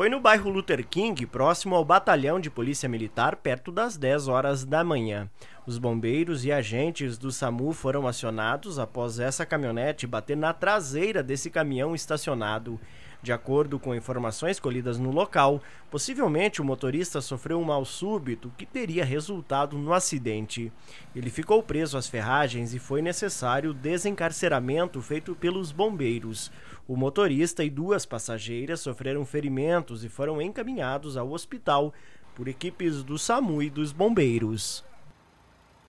Foi no bairro Luther King, próximo ao batalhão de polícia militar, perto das 10 horas da manhã. Os bombeiros e agentes do SAMU foram acionados após essa caminhonete bater na traseira desse caminhão estacionado. De acordo com informações colhidas no local, possivelmente o motorista sofreu um mal súbito que teria resultado no acidente. Ele ficou preso às ferragens e foi necessário o desencarceramento feito pelos bombeiros. O motorista e duas passageiras sofreram ferimentos e foram encaminhados ao hospital por equipes do SAMU e dos bombeiros.